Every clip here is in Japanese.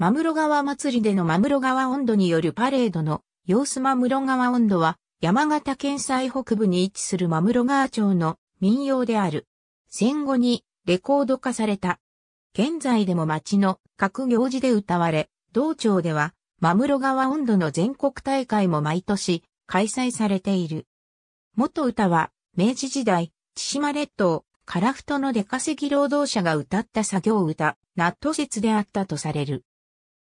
マムロ川祭りでのマムロ川温度によるパレードの様子マムロ川温度は山形県最北部に位置するマムロ川町の民謡である。戦後にレコード化された。現在でも町の各行事で歌われ、道庁ではマムロ川温度の全国大会も毎年開催されている。元歌は明治時代、千島列島、樺太の出稼ぎ労働者が歌った作業歌、納豆説であったとされる。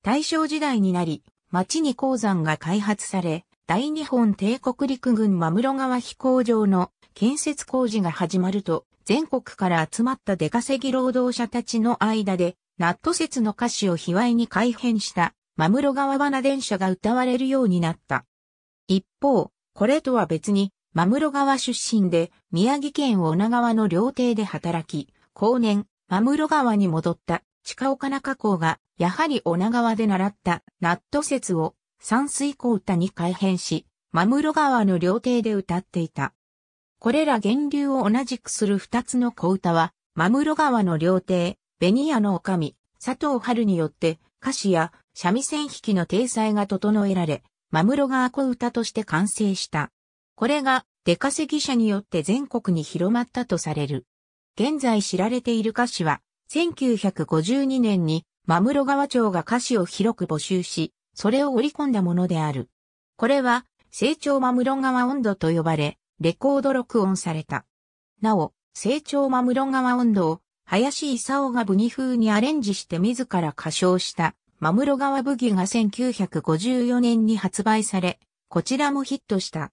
大正時代になり、町に鉱山が開発され、大日本帝国陸軍真室川飛行場の建設工事が始まると、全国から集まった出稼ぎ労働者たちの間で、ナット説の歌詞を卑猥に改変した真室川花電車が歌われるようになった。一方、これとは別に、真室川出身で宮城県女川の料亭で働き、後年、真室川に戻った近岡中港が、やはり女川で習った、納豆説を、山水港歌に改変し、マムロ川の料亭で歌っていた。これら源流を同じくする二つの小歌は、マムロ川の料亭、ベニヤの女将、佐藤春によって、歌詞や三味線弾きの体裁が整えられ、マムロ川小歌として完成した。これが、出稼ぎ者によって全国に広まったとされる。現在知られている歌詞は、1952年に、マムロ川町が歌詞を広く募集し、それを織り込んだものである。これは、成長マムロ川温度と呼ばれ、レコード録音された。なお、成長マムロ川温度を、林勲がブギ風にアレンジして自ら歌唱した、マムロ川ブギが1954年に発売され、こちらもヒットした。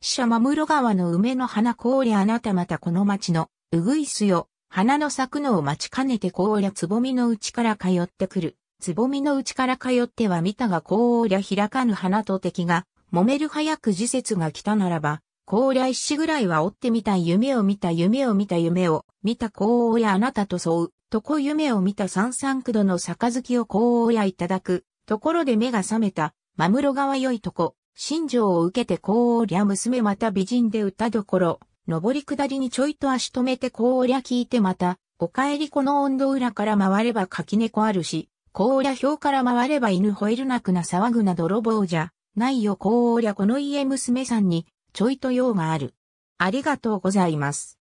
死者マムロ川の梅の花氷あなたまたこの町の、うぐいすよ、花の咲くのを待ちかねて高野つぼみのうちから通ってくる。つぼみのうちから通っては見たが高野開かぬ花と敵が、揉める早く時節が来たならば、高野一ぐらいは追ってみた夢を見た夢を見た夢を見た高野あなたとそう、とこ夢を見た三三九度の杯を高野いただく、ところで目が覚めた、まむろがわよいとこ、心情を受けて高野娘また美人で歌どころ、上り下りにちょいと足止めてこうおりゃ聞いてまた、お帰りこの温度裏から回れば柿猫あるし、こうおりゃ表から回れば犬吠えるなくな騒ぐな泥棒じゃ、ないよこうおりゃこの家娘さんに、ちょいと用がある。ありがとうございます。